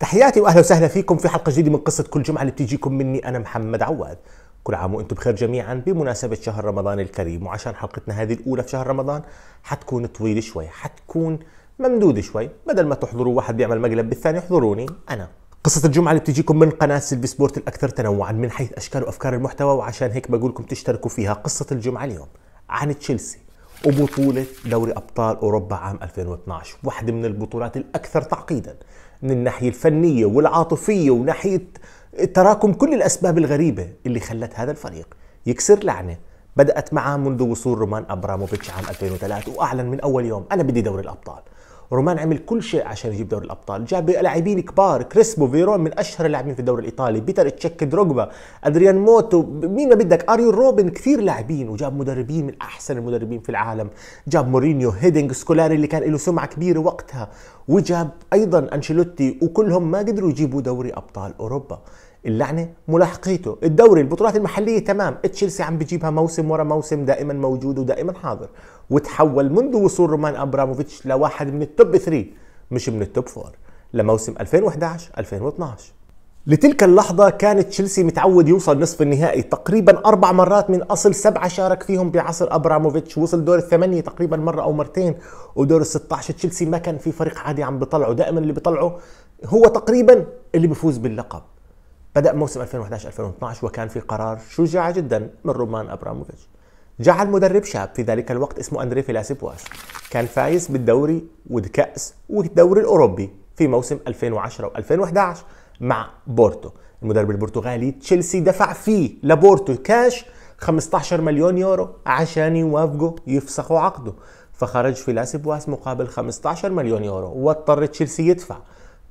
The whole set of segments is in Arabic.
تحياتي واهلا وسهلا فيكم في حلقه جديده من قصه كل جمعه اللي بتجيكم مني انا محمد عواد كل عام وانتم بخير جميعا بمناسبه شهر رمضان الكريم وعشان حلقتنا هذه الاولى في شهر رمضان حتكون طويله شوي حتكون ممدوده شوي بدل ما تحضروا واحد بيعمل مقلب بالثاني احضروني انا قصة الجمعة اللي بتجيكم من قناة سيلفي سبورت الأكثر تنوعا من حيث أشكال وأفكار المحتوى وعشان هيك بقولكم تشتركوا فيها قصة الجمعة اليوم عن تشيلسي وبطولة دوري أبطال أوروبا عام 2012 واحدة من البطولات الأكثر تعقيدا من الناحية الفنية والعاطفية وناحية تراكم كل الأسباب الغريبة اللي خلت هذا الفريق يكسر لعنة بدأت معه منذ وصول رومان أبراموفيتش عام 2003 وأعلن من أول يوم أنا بدي دوري الأبطال رومان عمل كل شيء عشان يجيب دوري الابطال جاب لاعبين كبار كريسبو فيرون من اشهر اللاعبين في الدوري الايطالي بيتر تشيك دروجبا ادريان موتو مين ما بدك اريو روبن كثير لاعبين وجاب مدربين من احسن المدربين في العالم جاب مورينيو هيدنج سكولاري اللي كان له سمعه كبيره وقتها وجاب ايضا انشيلوتي وكلهم ما قدروا يجيبوا دوري ابطال اوروبا اللعنه ملاحقيته الدوري البطولات المحليه تمام تشيلسي عم بجيبها موسم ورا موسم دائما موجود ودائما حاضر وتحول منذ وصول رومان ابراموفيتش لواحد من التوب 3 مش من التوب 4 لموسم 2011 2012 لتلك اللحظة كان تشيلسي متعود يوصل نصف النهائي تقريبا أربع مرات من أصل سبعة شارك فيهم بعصر أبراموفيتش وصل دور الثمانية تقريبا مرة أو مرتين ودور ال16 تشيلسي ما كان في فريق عادي عم بيطلعه دائما اللي بيطلعه هو تقريبا اللي بيفوز باللقب بدأ موسم 2011-2012 وكان في قرار شجاع جدا من رومان أبراموفيتش جعل مدرب شاب في ذلك الوقت اسمه أندري فيلاسيبواس كان فايز بالدوري والكأس والدوري الأوروبي في موسم 2010 و2011 مع بورتو المدرب البرتغالي تشيلسي دفع فيه لبورتو كاش 15 مليون يورو عشان يوافقوا يفسخوا عقده فخرج فيلاسيبواس مقابل 15 مليون يورو واضطر تشيلسي يدفع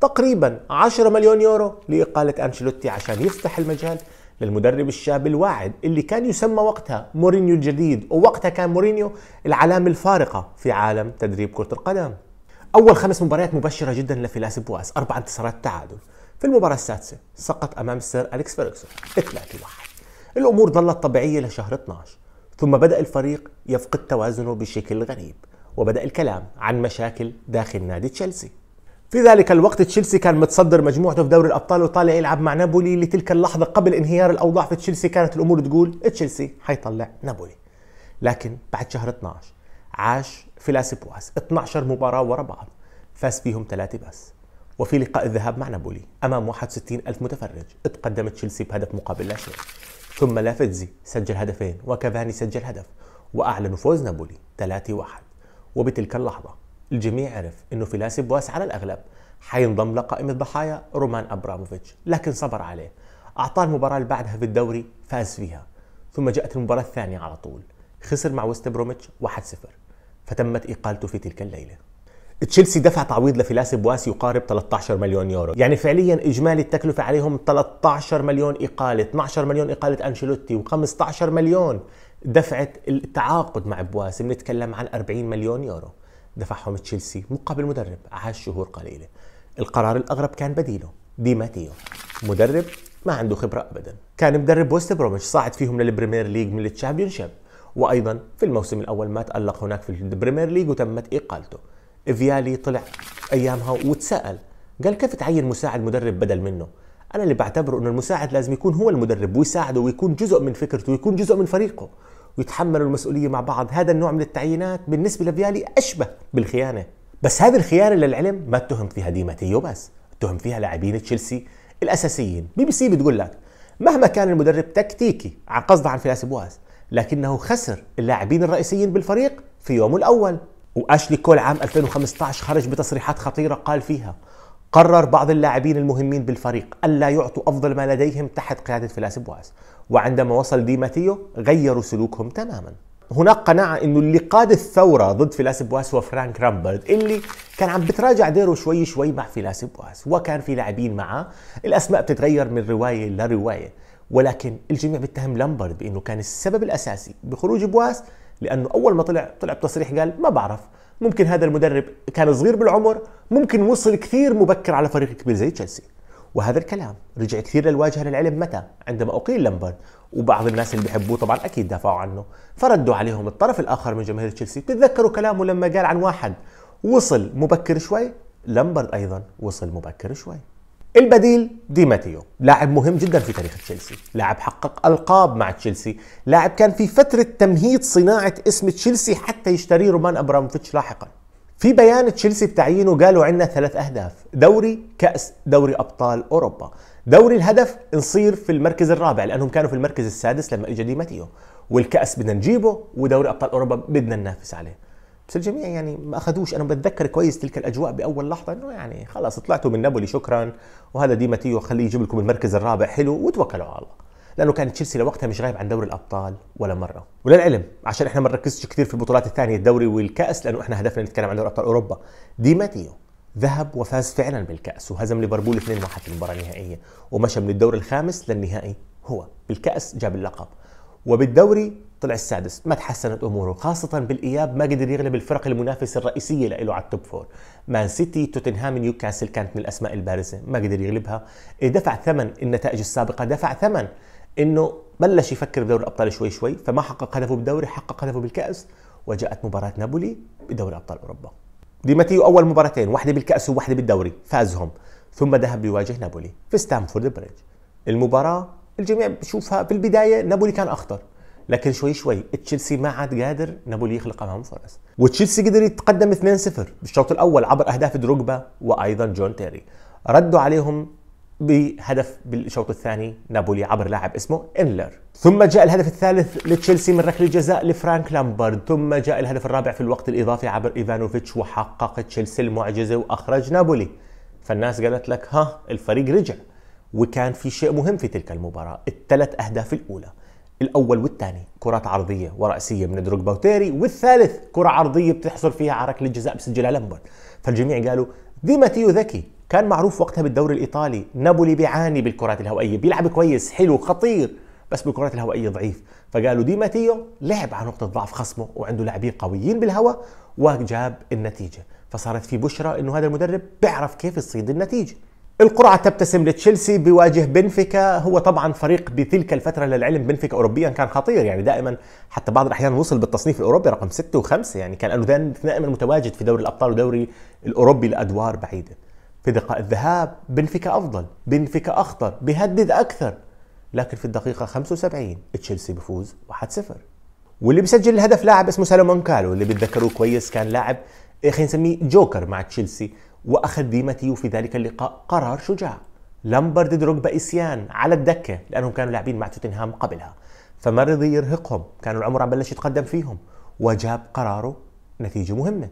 تقريبا 10 مليون يورو لإقالة أنشيلوتي عشان يفتح المجال للمدرب الشاب الواعد اللي كان يسمى وقتها مورينيو الجديد ووقتها كان مورينيو العلامة الفارقة في عالم تدريب كرة القدم أول خمس مباريات مبشرة جدا لفيلاس بواس أربع انتصارات تعادل في المباراة السادسة سقط أمام السير أليكس فيرغسون 3 واحد الأمور ظلت طبيعية لشهر 12 ثم بدأ الفريق يفقد توازنه بشكل غريب وبدأ الكلام عن مشاكل داخل نادي تشيلسي في ذلك الوقت تشيلسي كان متصدر مجموعته في دوري الابطال وطالع يلعب مع نابولي لتلك اللحظه قبل انهيار الاوضاع في تشيلسي كانت الامور تقول إيه تشيلسي حيطلع نابولي لكن بعد شهر 12 عاش في لاسيبواس 12 مباراه ورا بعض فاز فيهم ثلاثه بس وفي لقاء الذهاب مع نابولي امام 61 الف متفرج تقدم تشيلسي بهدف مقابل لا شيء ثم لافتزي سجل هدفين وكافاني سجل هدف واعلنوا فوز نابولي 3-1 وبتلك اللحظه الجميع عرف انه فيلاسي بواس على الاغلب حينضم لقائمة ضحايا رومان أبراموفيتش لكن صبر عليه أعطاه المباراة اللي بعدها في الدوري فاز فيها ثم جاءت المباراة الثانية على طول خسر مع وست بروميتش 1-0 فتمت إقالته في تلك الليلة تشيلسي دفع تعويض لفيلاسي بواس يقارب 13 مليون يورو يعني فعليا إجمالي التكلفة عليهم 13 مليون إقالة 12 مليون إقالة أنشيلوتي و15 مليون دفعة التعاقد مع بواس بنتكلم عن 40 مليون يورو دفعهم تشيلسي مقابل مدرب عاش شهور قليلة القرار الأغرب كان بديله دي ماتيو مدرب ما عنده خبرة أبدا كان مدرب بوست بروميتش صاعد فيهم للبريمير ليج من التشامبيونشيب وأيضا في الموسم الأول ما تألق هناك في البريمير ليج وتمت إقالته فيالي طلع أيامها وتساءل قال كيف تعين مساعد مدرب بدل منه أنا اللي بعتبره أنه المساعد لازم يكون هو المدرب ويساعده ويكون جزء من فكرته ويكون جزء من فريقه ويتحملوا المسؤولية مع بعض هذا النوع من التعيينات بالنسبة لفيالي أشبه بالخيانة بس هذه الخيانة للعلم ما اتهم فيها ماتيو بس اتهم فيها لاعبين تشيلسي الأساسيين بي بي سي بتقول لك مهما كان المدرب تكتيكي عن قصد عن فلاس بواس لكنه خسر اللاعبين الرئيسيين بالفريق في يومه الأول واشلي كول عام 2015 خرج بتصريحات خطيرة قال فيها قرر بعض اللاعبين المهمين بالفريق ألا يعطوا أفضل ما لديهم تحت قيادة فلاس بواس وعندما وصل ديماتيو غيروا سلوكهم تماما هناك قناعة انه اللي قاد الثورة ضد بواس هو فرانك رامبرد اللي كان عم بتراجع ديره شوي شوي مع بواس وكان في لاعبين معه الاسماء بتتغير من رواية لرواية ولكن الجميع بيتهم لامبرد بانه كان السبب الاساسي بخروج بواس لانه اول ما طلع طلع بتصريح قال ما بعرف ممكن هذا المدرب كان صغير بالعمر ممكن وصل كثير مبكر على فريق كبير زي تشيلسي وهذا الكلام رجع كثير للواجهه للعلم متى؟ عندما اقيل لمبرد وبعض الناس اللي بيحبوه طبعا اكيد دافعوا عنه فردوا عليهم الطرف الاخر من جماهير تشيلسي بتتذكروا كلامه لما قال عن واحد وصل مبكر شوي لمبرد ايضا وصل مبكر شوي البديل دي ماتيو لاعب مهم جدا في تاريخ تشيلسي لاعب حقق القاب مع تشيلسي لاعب كان في فتره تمهيد صناعه اسم تشيلسي حتى يشتريه رومان ابراموفيتش لاحقا في بيان تشيلسي بتعيينه قالوا عندنا ثلاث اهداف دوري كاس دوري ابطال اوروبا دوري الهدف نصير في المركز الرابع لانهم كانوا في المركز السادس لما اجى دي ماتيو والكاس بدنا نجيبه ودوري ابطال اوروبا بدنا ننافس عليه بس الجميع يعني ما اخذوش انا بتذكر كويس تلك الاجواء باول لحظه انه يعني خلاص طلعتوا من نابولي شكرا وهذا دي ماتيو خليه يجيب لكم المركز الرابع حلو وتوكلوا على الله لانه كان تشيلسي لوقتها مش غايب عن دوري الابطال ولا مره وللعلم عشان احنا ما نركزش كثير في البطولات الثانيه الدوري والكاس لانه احنا هدفنا نتكلم عن دوري ابطال اوروبا دي ماتيو ذهب وفاز فعلا بالكاس وهزم ليفربول 2-1 في المباراه النهائيه ومشى من الدور الخامس للنهائي هو بالكاس جاب اللقب وبالدوري طلع السادس ما تحسنت اموره خاصه بالاياب ما قدر يغلب الفرق المنافسه الرئيسيه له على التوب فور مان سيتي توتنهام نيوكاسل كانت من الاسماء البارزه ما قدر يغلبها إيه، دفع ثمن النتائج السابقه دفع ثمن انه بلش يفكر بدوري الابطال شوي شوي فما حقق هدفه بالدوري حقق هدفه بالكاس وجاءت مباراه نابولي بدوري ابطال اوروبا دي ماتيو اول مباراتين واحده بالكاس وواحده بالدوري فازهم ثم ذهب يواجه نابولي في ستامفورد بريدج المباراه الجميع بشوفها في البدايه نابولي كان اخطر لكن شوي شوي تشيلسي ما عاد قادر نابولي يخلق امام فرص وتشيلسي قدر يتقدم 2-0 بالشوط الاول عبر اهداف دروجبا وايضا جون تيري ردوا عليهم بهدف بالشوط الثاني نابولي عبر لاعب اسمه انلر ثم جاء الهدف الثالث لتشيلسي من ركله جزاء لفرانك لامبرد ثم جاء الهدف الرابع في الوقت الاضافي عبر ايفانوفيتش وحقق تشيلسي المعجزه واخرج نابولي فالناس قالت لك ها الفريق رجع وكان في شيء مهم في تلك المباراه الثلاث اهداف الاولى الاول والثاني كرات عرضيه وراسيه من دروك باوتيري والثالث كره عرضيه بتحصل فيها على ركله جزاء بسجلها لامبرد فالجميع قالوا دي ماتيو ذكي كان معروف وقتها بالدوري الايطالي نابولي بيعاني بالكرات الهوائيه بيلعب كويس حلو خطير بس بالكرات الهوائيه ضعيف فقالوا دي ماتيو لعب على نقطه ضعف خصمه وعنده لاعبين قويين بالهواء وجاب النتيجه فصارت في بشرى انه هذا المدرب بيعرف كيف يصيد النتيجه القرعة تبتسم لتشيلسي بيواجه بنفيكا هو طبعا فريق بتلك الفترة للعلم بنفيكا أوروبيا كان خطير يعني دائما حتى بعض الأحيان وصل بالتصنيف الأوروبي رقم 6 و5 يعني كان دائما متواجد في دوري الأبطال ودوري الأوروبي لأدوار بعيدة في لقاء الذهاب بنفيكا افضل بنفيكا اخطر بيهدد اكثر لكن في الدقيقه 75 تشيلسي بفوز 1-0 واللي بيسجل الهدف لاعب اسمه سالومون كالو اللي بتذكروه كويس كان لاعب خلينا نسميه جوكر مع تشيلسي واخذ ديمتي وفي ذلك اللقاء قرار شجاع لامبرد دروجبا اسيان على الدكه لانهم كانوا لاعبين مع توتنهام قبلها فما رضي يرهقهم كانوا العمر عم بلش يتقدم فيهم وجاب قراره نتيجه مهمه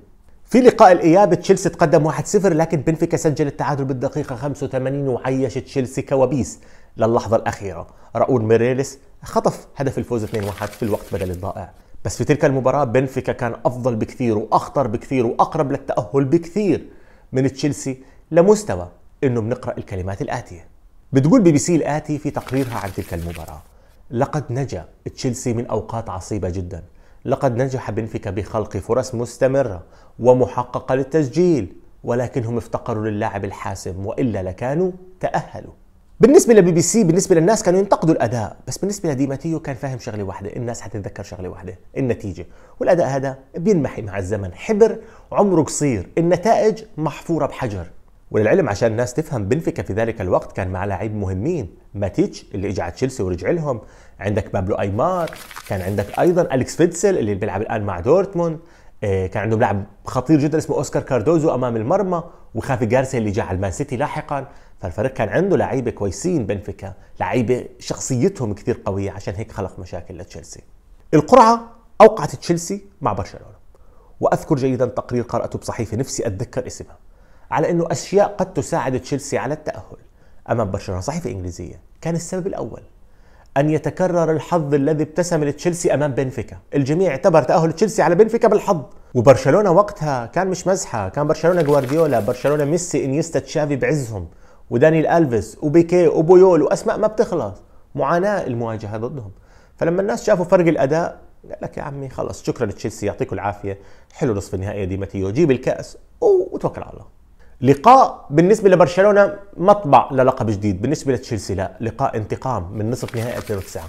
في لقاء الاياب تشيلسي تقدم 1-0 لكن بنفيكا سجل التعادل بالدقيقه 85 وعيش تشيلسي كوابيس للحظه الاخيره راؤول ميريلس خطف هدف الفوز 2-1 في الوقت بدل الضائع بس في تلك المباراه بنفيكا كان افضل بكثير واخطر بكثير واقرب للتاهل بكثير من تشيلسي لمستوى انه بنقرا الكلمات الاتيه بتقول بي بي سي الاتي في تقريرها عن تلك المباراه لقد نجا تشيلسي من اوقات عصيبه جدا لقد نجح بنفيكا بخلق فرص مستمرة ومحققة للتسجيل ولكنهم افتقروا للاعب الحاسم وإلا لكانوا تأهلوا بالنسبة لبي بي سي بالنسبة للناس كانوا ينتقدوا الأداء بس بالنسبة لدي ماتيو كان فاهم شغلة واحدة الناس حتتذكر شغلة واحدة النتيجة والأداء هذا بينمحي مع الزمن حبر عمره قصير النتائج محفورة بحجر وللعلم عشان الناس تفهم بنفيكا في ذلك الوقت كان مع لاعب مهمين ماتيتش اللي اجى على تشيلسي ورجع لهم عندك بابلو ايمار كان عندك ايضا اليكس فيتسل اللي بيلعب الان مع دورتموند آه، كان عندهم لاعب خطير جدا اسمه اوسكار كاردوزو امام المرمى وخافي جارسيا اللي جاء على المان سيتي لاحقا فالفريق كان عنده لعيبه كويسين بنفيكا لعيبه شخصيتهم كثير قويه عشان هيك خلق مشاكل لتشيلسي القرعه اوقعت تشيلسي مع برشلونه واذكر جيدا تقرير قراته بصحيفه نفسي اتذكر اسمها على انه اشياء قد تساعد تشيلسي على التاهل امام برشلونه صحيفه انجليزيه كان السبب الاول ان يتكرر الحظ الذي ابتسم لتشيلسي امام بنفيكا الجميع اعتبر تاهل تشيلسي على بنفيكا بالحظ وبرشلونه وقتها كان مش مزحه كان برشلونه جوارديولا برشلونه ميسي انيستا تشافي بعزهم ودانيل الفيس وبيكي وبويول واسماء ما بتخلص معاناه المواجهه ضدهم فلما الناس شافوا فرق الاداء قال لك يا عمي خلص شكرا لتشيلسي يعطيكم العافيه حلو نصف النهائي دي ماتيو جيب الكاس وتوكل على الله لقاء بالنسبه لبرشلونه مطبع للقب جديد بالنسبه لتشيلسي لا لقاء انتقام من نصف نهائي 2009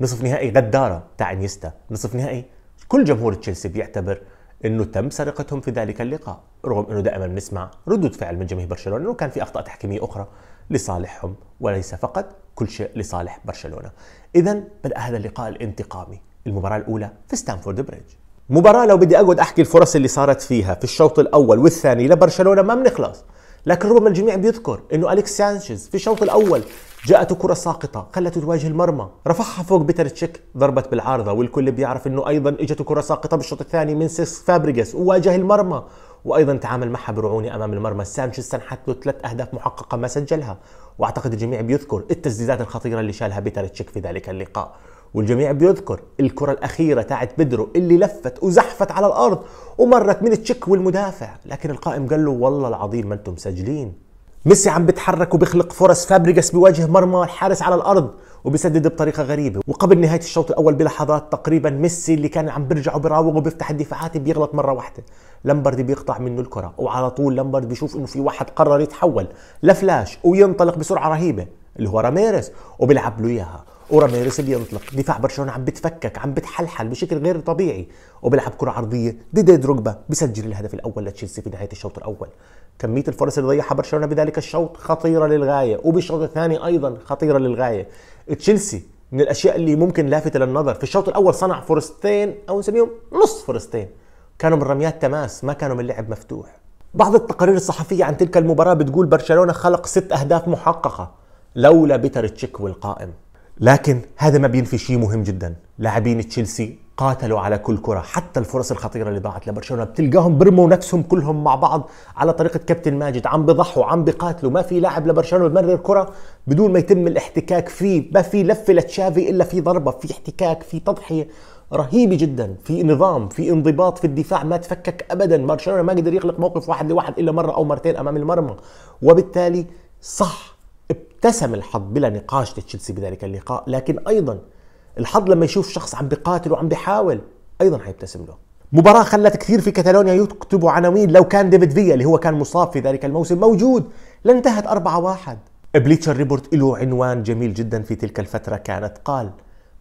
نصف نهائي غداره تاع انيستا نصف نهائي كل جمهور تشيلسي بيعتبر انه تم سرقتهم في ذلك اللقاء رغم انه دائما بنسمع ردود فعل من جماهير برشلونه انه كان في اخطاء تحكيميه اخرى لصالحهم وليس فقط كل شيء لصالح برشلونه اذا بدا هذا اللقاء الانتقامي المباراه الاولى في ستانفورد بريدج مباراة لو بدي اقعد احكي الفرص اللي صارت فيها في الشوط الاول والثاني لبرشلونه ما بنخلص لكن ربما الجميع بيذكر انه اليكس سانشيز في الشوط الاول جاءته كرة ساقطة خلته تواجه المرمى رفعها فوق بيتر تشيك ضربت بالعارضة والكل بيعرف انه ايضا اجته كرة ساقطة بالشوط الثاني من سيس فابريجاس وواجه المرمى وايضا تعامل معها برعونه امام المرمى سانشيز سنحت له ثلاث اهداف محققه ما سجلها واعتقد الجميع بيذكر التسديدات الخطيره اللي شالها بيتر تشيك في ذلك اللقاء والجميع بيذكر الكرة الأخيرة تاعت بدرو اللي لفت وزحفت على الأرض ومرت من تشيك والمدافع لكن القائم قال له والله العظيم ما انتم مسجلين ميسي عم بتحرك وبيخلق فرص فابريجاس بيواجه مرمى الحارس على الارض وبسدد بطريقه غريبه وقبل نهايه الشوط الاول بلحظات تقريبا ميسي اللي كان عم بيرجع وبراوغ وبيفتح الدفاعات بيغلط مره واحده لمبردي بيقطع منه الكره وعلى طول لمبردي بيشوف انه في واحد قرر يتحول لفلاش وينطلق بسرعه رهيبه اللي هو راميرس وبيلعب له اياها اوراميريس اللي دفاع برشلونه عم بتفكك عم بتحلحل بشكل غير طبيعي وبيلعب كره عرضيه دي دروجبا بسجل الهدف الاول لتشيلسي في نهايه الشوط الاول كميه الفرص اللي ضيعها برشلونه بذلك الشوط خطيره للغايه وبالشوط الثاني ايضا خطيره للغايه تشيلسي من الاشياء اللي ممكن لافته للنظر في الشوط الاول صنع فرصتين او نسميهم نص فرصتين كانوا من رميات تماس ما كانوا من لعب مفتوح بعض التقارير الصحفية عن تلك المباراة بتقول برشلونة خلق ست أهداف محققة لولا بيتر تشيك والقائم لكن هذا ما بينفي شيء مهم جدا لاعبين تشيلسي قاتلوا على كل كرة حتى الفرص الخطيرة اللي ضاعت لبرشلونة بتلقاهم برموا نفسهم كلهم مع بعض على طريقة كابتن ماجد عم بضحوا عم بقاتلوا ما في لاعب لبرشلونة بمرر كرة بدون ما يتم الاحتكاك فيه ما في لفة لتشافي إلا في ضربة في احتكاك في تضحية رهيبة جدا في نظام في انضباط في الدفاع ما تفكك أبدا برشلونة ما قدر يخلق موقف واحد لواحد إلا مرة أو مرتين أمام المرمى وبالتالي صح ابتسم الحظ بلا نقاش لتشيلسي بذلك اللقاء لكن أيضا الحظ لما يشوف شخص عم بقاتل وعم بحاول أيضا حيبتسم له مباراة خلت كثير في كتالونيا يكتبوا عناوين لو كان ديفيد فيا اللي هو كان مصاب في ذلك الموسم موجود لانتهت 4-1 بليتشر ريبورت له عنوان جميل جدا في تلك الفترة كانت قال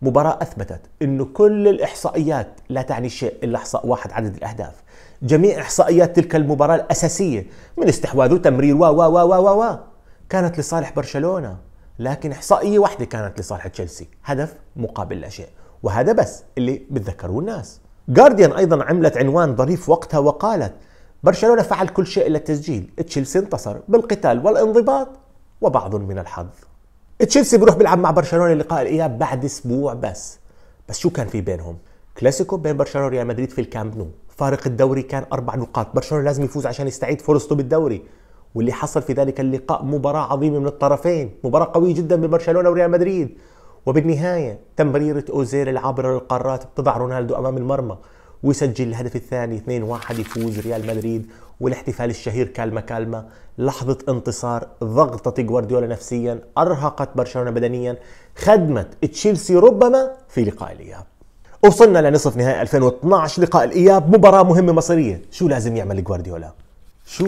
مباراة أثبتت أنه كل الإحصائيات لا تعني شيء إلا إحصاء واحد عدد الأهداف جميع إحصائيات تلك المباراة الأساسية من استحواذ وتمرير وا و و و و, و. كانت لصالح برشلونه لكن احصائيه واحده كانت لصالح تشيلسي هدف مقابل لا شيء وهذا بس اللي بتذكروه الناس جارديان ايضا عملت عنوان ظريف وقتها وقالت برشلونه فعل كل شيء الا التسجيل تشيلسي انتصر بالقتال والانضباط وبعض من الحظ تشيلسي بيروح بيلعب مع برشلونه لقاء الاياب بعد اسبوع بس بس شو كان في بينهم كلاسيكو بين برشلونه وريال مدريد في الكامب نو فارق الدوري كان اربع نقاط برشلونه لازم يفوز عشان يستعيد فرصته بالدوري واللي حصل في ذلك اللقاء مباراة عظيمة من الطرفين مباراة قوية جدا بين برشلونة وريال مدريد وبالنهاية تمريرة أوزيل العابرة للقارات بتضع رونالدو أمام المرمى ويسجل الهدف الثاني 2-1 يفوز ريال مدريد والاحتفال الشهير كالما كالما لحظة انتصار ضغطت جوارديولا نفسيا أرهقت برشلونة بدنيا خدمت تشيلسي ربما في لقاء الإياب وصلنا لنصف نهائي 2012 لقاء الإياب مباراة مهمة مصرية شو لازم يعمل جوارديولا؟ شو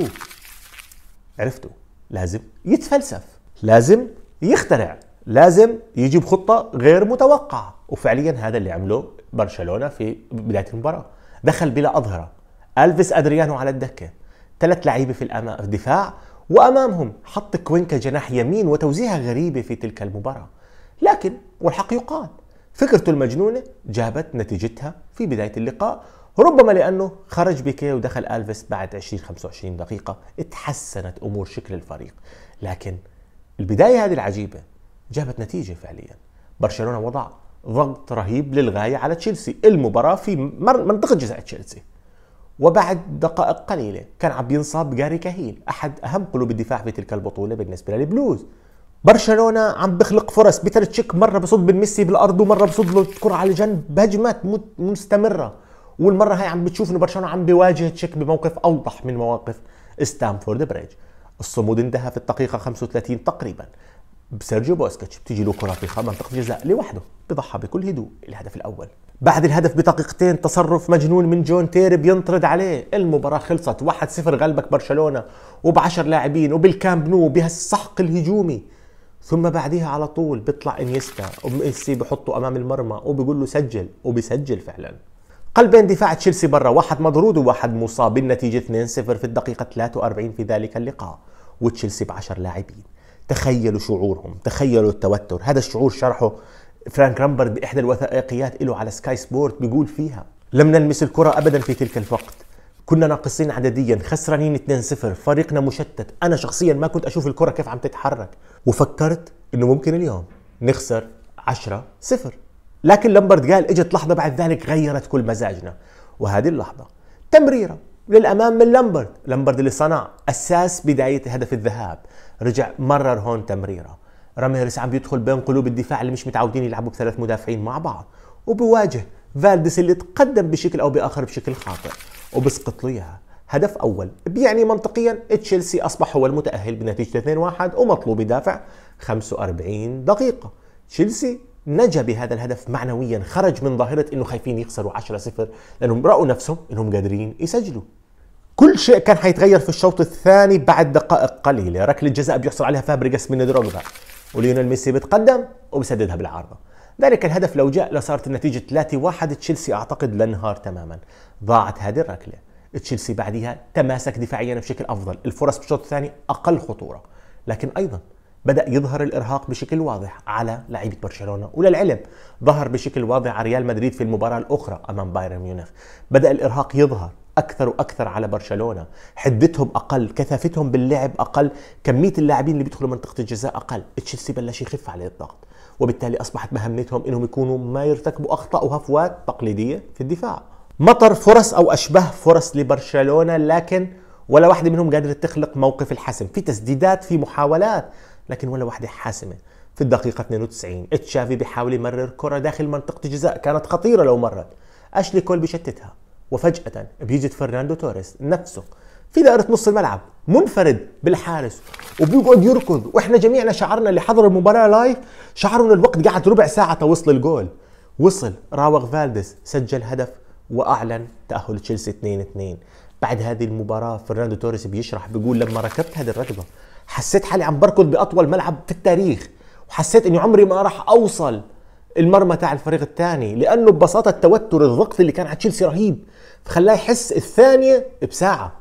عرفتوا لازم يتفلسف لازم يخترع لازم يجيب خطة غير متوقعة وفعليا هذا اللي عمله برشلونة في بداية المباراة دخل بلا أظهرة ألفيس أدريانو على الدكة ثلاث لعيبة في الأمام الدفاع وأمامهم حط كوينكا جناح يمين وتوزيعها غريبة في تلك المباراة لكن والحق يقال فكرته المجنونة جابت نتيجتها في بداية اللقاء ربما لانه خرج بيكي ودخل الفيس بعد 20 25 دقيقه تحسنت امور شكل الفريق لكن البدايه هذه العجيبه جابت نتيجه فعليا برشلونه وضع ضغط رهيب للغايه على تشيلسي المباراه في منطقه جزاء تشيلسي وبعد دقائق قليله كان عم ينصاب جاري كهيل احد اهم قلوب الدفاع في تلك البطوله بالنسبه للبلوز برشلونه عم بخلق فرص بيتر تشيك مره بصد من ميسي بالارض ومره بصد له الكره على الجنب بهجمات مستمره والمره هاي عم بتشوف انه برشلونه عم بيواجه تشيك بموقف اوضح من مواقف ستامفورد بريدج الصمود انتهى في الدقيقه 35 تقريبا بسيرجيو بوسكيتش بتيجي له كره في منطقه جزاء لوحده بضحى بكل هدوء الهدف الاول بعد الهدف بدقيقتين تصرف مجنون من جون تيري بينطرد عليه المباراة خلصت 1-0 غلبك برشلونة وب10 لاعبين وبالكامب نو بهالسحق الهجومي ثم بعدها على طول بيطلع انيستا وميسي بحطه امام المرمى وبيقول له سجل وبيسجل فعلا قلبين دفاع تشيلسي برا واحد مضرود وواحد مصاب بالنتيجة 2-0 في الدقيقة 43 في ذلك اللقاء وتشيلسي بعشر لاعبين تخيلوا شعورهم تخيلوا التوتر هذا الشعور شرحه فرانك رامبرد بإحدى الوثائقيات له على سكاي سبورت بيقول فيها لم نلمس الكرة أبدا في تلك الوقت كنا ناقصين عدديا خسرانين 2-0 فريقنا مشتت أنا شخصيا ما كنت أشوف الكرة كيف عم تتحرك وفكرت أنه ممكن اليوم نخسر 10 0 لكن لمبرد قال اجت لحظه بعد ذلك غيرت كل مزاجنا وهذه اللحظه تمريره للامام من لمبرد لمبرد اللي صنع اساس بدايه هدف الذهاب رجع مرر هون تمريره راميرس عم بيدخل بين قلوب الدفاع اللي مش متعودين يلعبوا بثلاث مدافعين مع بعض وبواجه فالديس اللي تقدم بشكل او باخر بشكل خاطئ وبسقط له اياها هدف اول بيعني منطقيا تشيلسي اصبح هو المتاهل بنتيجه 2-1 ومطلوب يدافع 45 دقيقه تشيلسي نجا بهذا الهدف معنويا خرج من ظاهرة انه خايفين يخسروا 10-0 لانهم رأوا نفسهم انهم قادرين يسجلوا كل شيء كان حيتغير في الشوط الثاني بعد دقائق قليلة ركلة جزاء بيحصل عليها فابريجاس من دروغبا وليونيل ميسي بتقدم وبسددها بالعارضة ذلك الهدف لو جاء لصارت النتيجة 3-1 تشيلسي أعتقد لانهار تماما ضاعت هذه الركلة تشيلسي بعدها تماسك دفاعيا بشكل أفضل الفرص بالشوط الثاني أقل خطورة لكن أيضا بدأ يظهر الإرهاق بشكل واضح على لعيبة برشلونة وللعلم ظهر بشكل واضح على ريال مدريد في المباراة الأخرى أمام بايرن ميونخ بدأ الإرهاق يظهر اكثر واكثر على برشلونه حدتهم اقل كثافتهم باللعب اقل كميه اللاعبين اللي بيدخلوا منطقه الجزاء اقل تشيلسي بلش يخف عليه الضغط وبالتالي اصبحت مهمتهم انهم يكونوا ما يرتكبوا اخطاء وهفوات تقليديه في الدفاع مطر فرص او اشباه فرص لبرشلونه لكن ولا واحده منهم قادره تخلق موقف الحسم في تسديدات في محاولات لكن ولا واحدة حاسمة في الدقيقة 92 تشافي بيحاول يمرر كرة داخل منطقة الجزاء كانت خطيرة لو مرت أشلي كول بيشتتها وفجأة بيجي فرناندو توريس نفسه في دائرة نص الملعب منفرد بالحارس وبيقعد يركض واحنا جميعنا شعرنا اللي حضر المباراة لايف شعروا ان الوقت قعد ربع ساعة توصل الجول وصل راوغ فالديس سجل هدف واعلن تأهل تشيلسي 2-2 بعد هذه المباراة فرناندو توريس بيشرح بيقول لما ركبت هذه الركضة حسيت حالي عم بركض باطول ملعب في التاريخ وحسيت اني عمري ما راح اوصل المرمى تاع الفريق الثاني لانه ببساطه التوتر الضغط اللي كان على تشيلسي رهيب فخلاه يحس الثانيه بساعه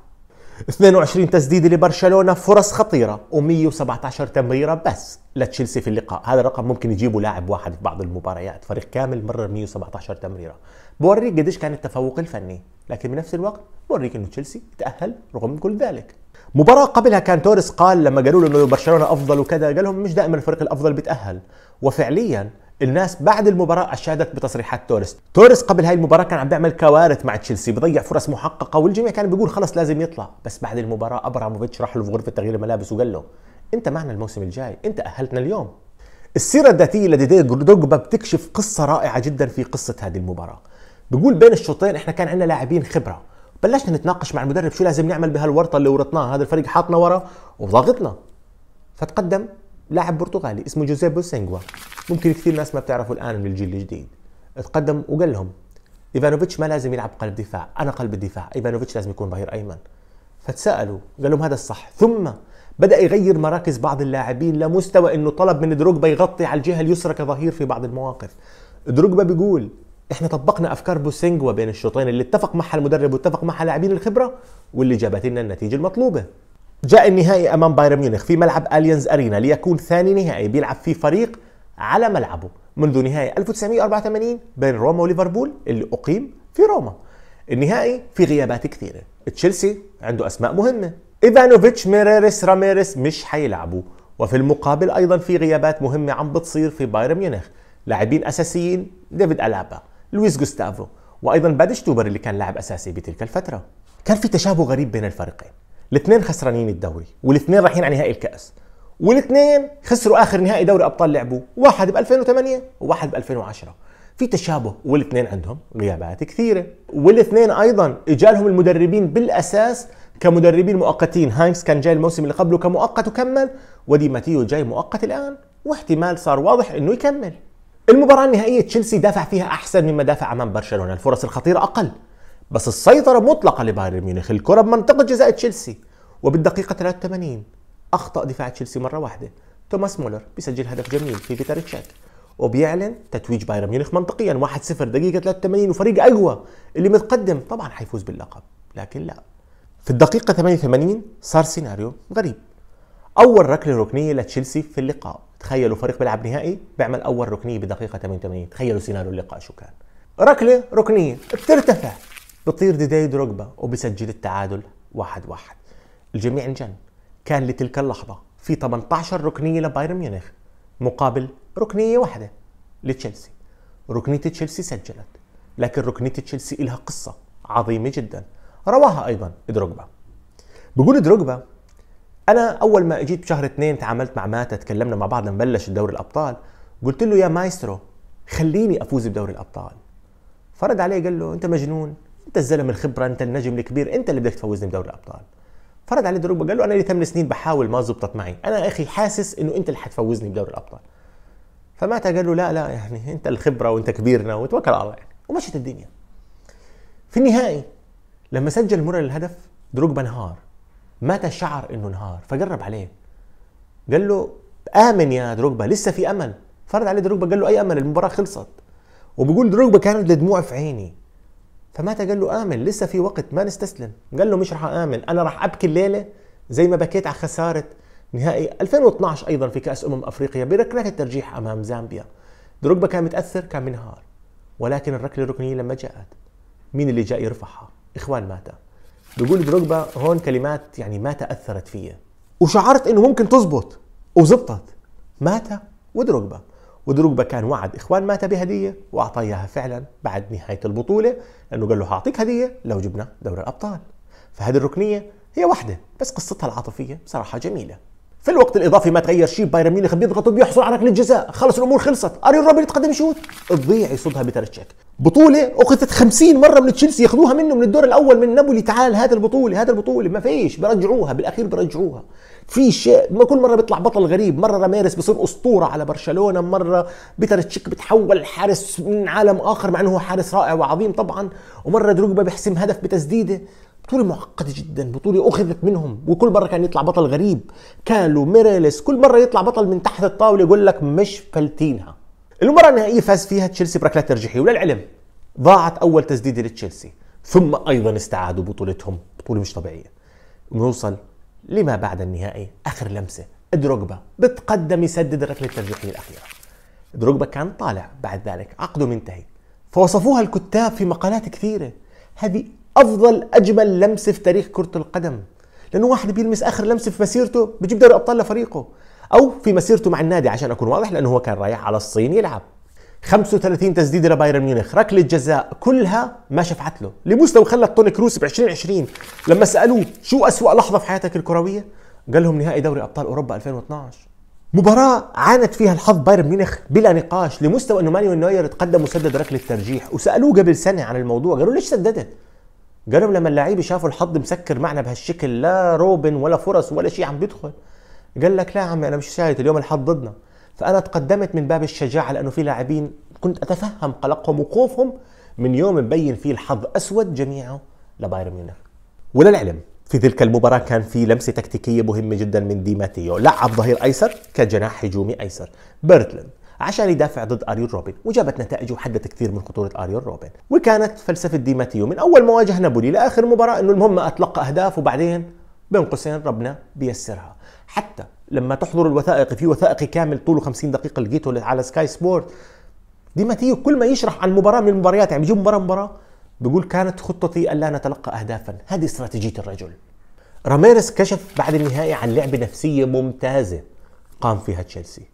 22 تسديده لبرشلونه فرص خطيره و117 تمريره بس لتشيلسي في اللقاء هذا الرقم ممكن يجيبه لاعب واحد في بعض المباريات فريق كامل مرر 117 تمريره بوريك قديش كان التفوق الفني لكن بنفس الوقت بوريك انه تشيلسي تاهل رغم كل ذلك مباراة قبلها كان توريس قال لما قالوا له انه برشلونه افضل وكذا قال لهم مش دائما الفريق الافضل بيتاهل وفعليا الناس بعد المباراة أشادت بتصريحات توريس توريس قبل هاي المباراة كان عم بيعمل كوارث مع تشيلسي بضيع فرص محققة والجميع كان بيقول خلص لازم يطلع بس بعد المباراة أبراموفيتش راح له في غرفة تغيير الملابس وقال له أنت معنا الموسم الجاي أنت أهلتنا اليوم السيرة الذاتية لديدي دوجبا بتكشف قصة رائعة جدا في قصة هذه المباراة بقول بين الشوطين احنا كان عندنا لاعبين خبرة بلشنا نتناقش مع المدرب شو لازم نعمل بهالورطه اللي ورطناها هذا الفريق حاطنا ورا وضاغطنا فتقدم لاعب برتغالي اسمه جوزيه بوسينغوا ممكن كثير ناس ما بتعرفه الان من الجيل الجديد تقدم وقال لهم ايفانوفيتش ما لازم يلعب قلب دفاع انا قلب الدفاع ايفانوفيتش لازم يكون ظهير ايمن فتسالوا قال لهم هذا الصح ثم بدا يغير مراكز بعض اللاعبين لمستوى انه طلب من دروجبا يغطي على الجهه اليسرى كظهير في بعض المواقف دروجبا بيقول احنا طبقنا افكار بوسينج وبين الشوطين اللي اتفق معها المدرب واتفق معها لاعبين الخبره واللي جابت لنا النتيجه المطلوبه جاء النهائي امام بايرن ميونخ في ملعب اليانز ارينا ليكون ثاني نهائي بيلعب فيه فريق على ملعبه منذ نهائي 1984 بين روما وليفربول اللي اقيم في روما النهائي في غيابات كثيره تشيلسي عنده اسماء مهمه ايفانوفيتش ميريريس راميريس مش حيلعبوا وفي المقابل ايضا في غيابات مهمه عم بتصير في بايرن ميونخ لاعبين اساسيين ديفيد الابا لويس جوستافو وايضا بادشتوبر اللي كان لاعب اساسي بتلك الفتره كان في تشابه غريب بين الفريقين الاثنين خسرانين الدوري والاثنين رايحين على نهائي الكاس والاثنين خسروا اخر نهائي دوري ابطال لعبوا واحد ب 2008 وواحد ب 2010 في تشابه والاثنين عندهم غيابات كثيره والاثنين ايضا اجالهم المدربين بالاساس كمدربين مؤقتين هانكس كان جاي الموسم اللي قبله كمؤقت وكمل ودي ماتيو جاي مؤقت الان واحتمال صار واضح انه يكمل المباراة النهائية تشيلسي دافع فيها أحسن مما دافع أمام برشلونة الفرص الخطيرة أقل بس السيطرة مطلقة لبايرن ميونخ الكرة بمنطقة جزاء تشيلسي وبالدقيقة 83 أخطأ دفاع تشيلسي مرة واحدة توماس مولر بيسجل هدف جميل في فيتر تشيك وبيعلن تتويج بايرن ميونخ منطقيا 1-0 دقيقة 83 وفريق أقوى اللي متقدم طبعا حيفوز باللقب لكن لا في الدقيقة 88 صار سيناريو غريب اول ركله ركنيه لتشيلسي في اللقاء تخيلوا فريق بيلعب نهائي بيعمل اول ركنيه بدقيقه 88 تخيلوا سيناريو اللقاء شو كان ركله ركنيه بترتفع بطير ديداي دروجبا وبسجل التعادل واحد واحد الجميع انجن كان لتلك اللحظه في 18 ركنيه لبايرن ميونخ مقابل ركنيه واحده لتشيلسي ركنيه تشيلسي سجلت لكن ركنيه تشيلسي لها قصه عظيمه جدا رواها ايضا دروجبا بقول دروجبا انا اول ما اجيت بشهر اثنين تعاملت مع ماتا تكلمنا مع بعض لما بلش دوري الابطال قلت له يا مايسترو خليني افوز بدوري الابطال فرد عليه قال له انت مجنون انت الزلم الخبره انت النجم الكبير انت اللي بدك تفوزني بدوري الابطال فرد عليه دروجبا قال له انا لي ثمان سنين بحاول ما زبطت معي انا اخي حاسس انه انت اللي حتفوزني بدوري الابطال فماتا قال له لا لا يعني انت الخبره وانت كبيرنا وتوكل على الله يعني ومشت الدنيا في النهائي لما سجل مورا الهدف دروجبا انهار متى شعر انه انهار فجرب عليه قال له امن يا دروجبا لسه في امل فرد عليه دروجبا قال له اي امل المباراه خلصت وبيقول دروجبا كانت دموع في عيني فمتى قال له امن لسه في وقت ما نستسلم قال له مش راح امن انا راح ابكي الليله زي ما بكيت على خساره نهائي 2012 ايضا في كاس امم افريقيا بركله الترجيح امام زامبيا دروجبا كان متاثر كان منهار ولكن الركله الركنيه لما جاءت مين اللي جاء يرفعها اخوان ماتا بيقول دروجبا هون كلمات يعني ما تاثرت فيا وشعرت انه ممكن تزبط وزبطت مات ودروجبا ودروجبا كان وعد اخوان مات بهديه واعطاه اياها فعلا بعد نهايه البطوله لانه قال له هعطيك هديه لو جبنا دوري الابطال فهذه الركنيه هي واحده بس قصتها العاطفيه بصراحه جميله في الوقت الاضافي ما تغير شيء بايرن ميونخ بيضغط وبيحصل على ركله جزاء خلص الامور خلصت اري روبن يتقدم يشوت تضيع يصدها بترتشيك بطوله اخذت 50 مره من تشيلسي ياخذوها منه من الدور الاول من نابولي تعال هذه البطوله هذه البطوله ما فيش برجعوها بالاخير برجعوها في شيء ما كل مره بيطلع بطل غريب مره راميرس بصير اسطوره على برشلونه مره بترتشيك بتحول حارس من عالم اخر مع انه هو حارس رائع وعظيم طبعا ومره دروجبا بيحسم هدف بتسديده بطوله معقده جدا بطوله اخذت منهم وكل مره كان يطلع بطل غريب كالو ميريلس كل مره يطلع بطل من تحت الطاوله يقول لك مش فلتينها المباراه النهائيه فاز فيها تشيلسي بركلات ترجيحيه وللعلم ضاعت اول تسديده لتشيلسي ثم ايضا استعادوا بطولتهم بطوله مش طبيعيه ونوصل لما بعد النهائي اخر لمسه دروجبا بتقدم يسدد الركله الترجيحيه الاخيره دروجبا كان طالع بعد ذلك عقده منتهي فوصفوها الكتاب في مقالات كثيره هذه افضل اجمل لمسه في تاريخ كره القدم لانه واحد بيلمس اخر لمسه في مسيرته بجيب دوري ابطال لفريقه او في مسيرته مع النادي عشان اكون واضح لانه هو كان رايح على الصين يلعب 35 تسديده لبايرن ميونخ ركله جزاء كلها ما شفعت له لمستوى خلى توني كروس ب 2020 لما سالوه شو أسوأ لحظه في حياتك الكرويه قال لهم نهائي دوري ابطال اوروبا 2012 مباراة عانت فيها الحظ بايرن ميونخ بلا نقاش لمستوى انه مانيو نوير تقدم وسدد ركلة ترجيح وسألوه قبل سنة عن الموضوع قالوا ليش سددت؟ جرب لما اللعيبه شافوا الحظ مسكر معنا بهالشكل لا روبن ولا فرص ولا شيء عم بيدخل قال لك لا عمي انا مش شايت اليوم الحظ ضدنا فانا تقدمت من باب الشجاعه لانه في لاعبين كنت اتفهم قلقهم وخوفهم من يوم مبين فيه الحظ اسود جميعه لبايرن ميونخ وللعلم في تلك المباراة كان في لمسة تكتيكية مهمة جدا من دي ماتيو لعب ظهير أيسر كجناح هجومي أيسر بيرتلاند عشان يدافع ضد اريون روبن وجابت نتائج وحدت كثير من خطوره اريون روبن وكانت فلسفه ديماتيو من اول ما واجه نابولي لاخر مباراه انه المهم اتلقى اهداف وبعدين بين قوسين ربنا بيسرها حتى لما تحضر الوثائقي في وثائقي كامل طوله 50 دقيقه لقيته على سكاي سبورت ديماتيو كل ما يشرح عن مباراه من المباريات يعني بيجيب مباراه مباراه بيقول كانت خطتي الا نتلقى اهدافا هذه استراتيجيه الرجل راميرس كشف بعد النهائي عن لعبه نفسيه ممتازه قام فيها تشيلسي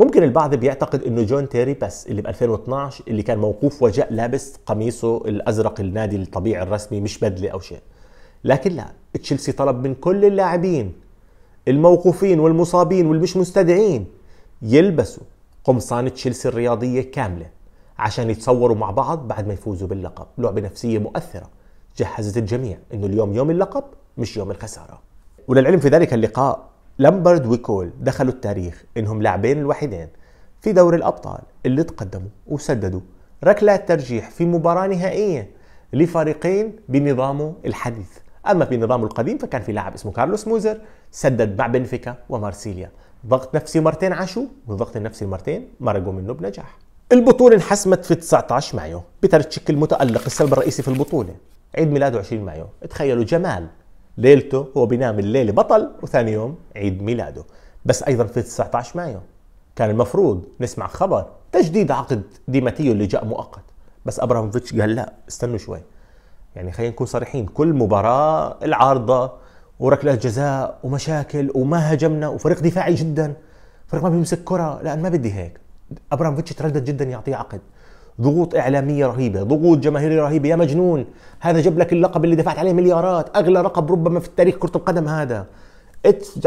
ممكن البعض بيعتقد انه جون تيري بس اللي ب 2012 اللي كان موقوف وجاء لابس قميصه الازرق النادي الطبيعي الرسمي مش بدله او شيء لكن لا تشيلسي طلب من كل اللاعبين الموقوفين والمصابين والمش مستدعين يلبسوا قمصان تشيلسي الرياضيه كامله عشان يتصوروا مع بعض بعد ما يفوزوا باللقب لعبه نفسيه مؤثره جهزت الجميع انه اليوم يوم اللقب مش يوم الخساره وللعلم في ذلك اللقاء لامبرد وكول دخلوا التاريخ انهم لاعبين الوحيدين في دوري الابطال اللي تقدموا وسددوا ركلات ترجيح في مباراه نهائيه لفريقين بنظامه الحديث اما في نظامه القديم فكان في لاعب اسمه كارلوس موزر سدد مع بنفيكا ومارسيليا ضغط نفسي مرتين عاشوا والضغط النفسي مرتين مرقوا منه بنجاح البطولة انحسمت في 19 مايو بترتشيك المتألق السبب الرئيسي في البطولة عيد ميلاده 20 مايو تخيلوا جمال ليلته هو بينام الليلة بطل وثاني يوم عيد ميلاده بس أيضا في 19 مايو كان المفروض نسمع خبر تجديد عقد ديماتيو اللي جاء مؤقت بس ابراموفيتش قال لا استنوا شوي يعني خلينا نكون صريحين كل مباراة العارضة وركلات جزاء ومشاكل وما هجمنا وفريق دفاعي جدا فريق ما بيمسك كرة لا أنا ما بدي هيك ابراموفيتش تردد جدا يعطيه عقد ضغوط اعلاميه رهيبه ضغوط جماهيريه رهيبه يا مجنون هذا جاب لك اللقب اللي دفعت عليه مليارات اغلى رقب ربما في تاريخ كره القدم هذا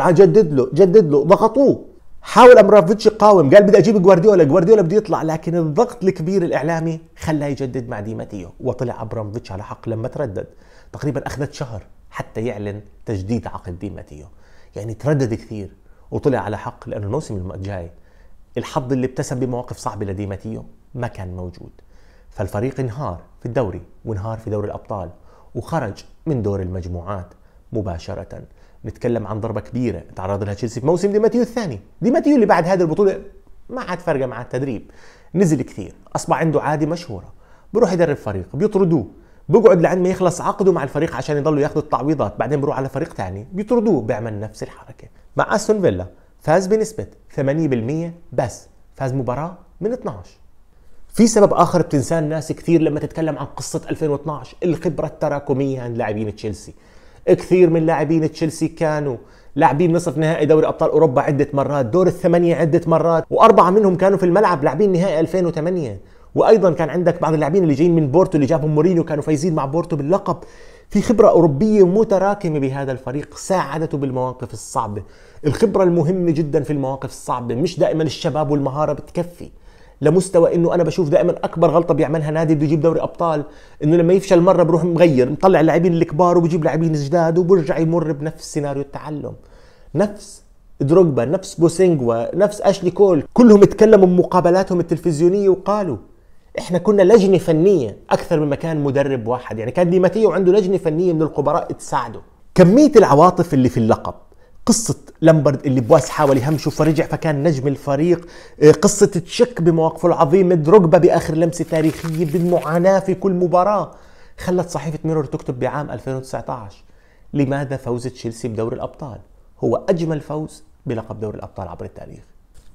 جدد له جدد له ضغطوه حاول امرافيتش يقاوم قال بدي اجيب جوارديولا جوارديولا بده يطلع لكن الضغط الكبير الاعلامي خلاه يجدد مع ديماتيو وطلع ابرامفيتش على حق لما تردد تقريبا اخذت شهر حتى يعلن تجديد عقد ديماتيو يعني تردد كثير وطلع على حق لانه الموسم الجاي الحظ اللي ابتسم بمواقف صعبه لديماتيو ما كان موجود فالفريق انهار في الدوري وانهار في دوري الأبطال وخرج من دور المجموعات مباشرة نتكلم عن ضربة كبيرة تعرض لها تشيلسي في موسم ديماتيو الثاني ديماتيو اللي بعد هذه البطولة ما عاد فرقة مع التدريب نزل كثير أصبح عنده عادة مشهورة بروح يدرب فريق بيطردوه بقعد لعند ما يخلص عقده مع الفريق عشان يضلوا ياخذوا التعويضات بعدين بروح على فريق ثاني بيطردوه بيعمل نفس الحركة مع أستون فيلا فاز بنسبة 8% بس فاز مباراة من 12 في سبب اخر بتنساه الناس كثير لما تتكلم عن قصه 2012 الخبره التراكميه عند لاعبين تشيلسي كثير من لاعبين تشيلسي كانوا لاعبين نصف نهائي دوري ابطال اوروبا عده مرات دور الثمانيه عده مرات واربعه منهم كانوا في الملعب لاعبين نهائي 2008 وايضا كان عندك بعض اللاعبين اللي جايين من بورتو اللي جابهم مورينيو كانوا فايزين مع بورتو باللقب في خبرة أوروبية متراكمة بهذا الفريق ساعدته بالمواقف الصعبة الخبرة المهمة جدا في المواقف الصعبة مش دائما الشباب والمهارة بتكفي لمستوى انه انا بشوف دائما اكبر غلطه بيعملها نادي بده يجيب دوري ابطال انه لما يفشل مره بروح مغير مطلع اللاعبين الكبار وبجيب لاعبين جداد وبرجع يمر بنفس سيناريو التعلم نفس دروجبا نفس بوسينجوا نفس اشلي كول كلهم اتكلموا بمقابلاتهم التلفزيونيه وقالوا احنا كنا لجنه فنيه اكثر مما كان مدرب واحد يعني كان ديماتيو عنده لجنه فنيه من الخبراء تساعده كميه العواطف اللي في اللقب قصة لمبرد اللي بواس حاول يهمشه فرجع فكان نجم الفريق آه، قصة تشيك بمواقفه العظيمة دروجبا بآخر لمسة تاريخية بالمعاناة في كل مباراة خلت صحيفة ميرور تكتب بعام 2019 لماذا فوز تشيلسي بدور الأبطال هو أجمل فوز بلقب دوري الأبطال عبر التاريخ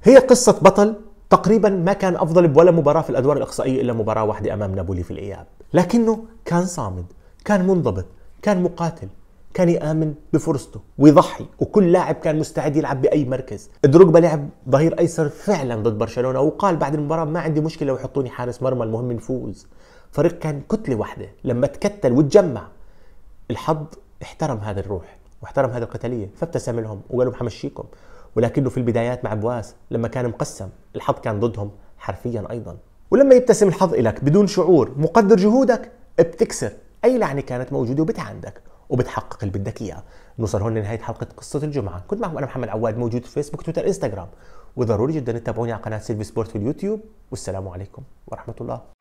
هي قصة بطل تقريبا ما كان أفضل بولا مباراة في الأدوار الإقصائية إلا مباراة واحدة أمام نابولي في الإياب لكنه كان صامد كان منضبط كان مقاتل كان يآمن بفرصته ويضحي وكل لاعب كان مستعد يلعب بأي مركز دروجبا لعب ظهير أيسر فعلا ضد برشلونة وقال بعد المباراة ما عندي مشكلة لو يحطوني حارس مرمى المهم نفوز فريق كان كتلة واحدة لما تكتل وتجمع الحظ احترم هذا الروح واحترم هذه القتالية فابتسم لهم وقال لهم حمشيكم ولكنه في البدايات مع بواس لما كان مقسم الحظ كان ضدهم حرفيا أيضا ولما يبتسم الحظ إلك بدون شعور مقدر جهودك بتكسر أي لعنة كانت موجودة وبتعندك وبتحقق اللي بدك اياه نوصل هون لنهايه حلقه قصه الجمعه كنت معكم انا محمد عواد موجود في فيسبوك تويتر انستغرام وضروري جدا تتابعوني على قناه سيلفي سبورت في اليوتيوب والسلام عليكم ورحمه الله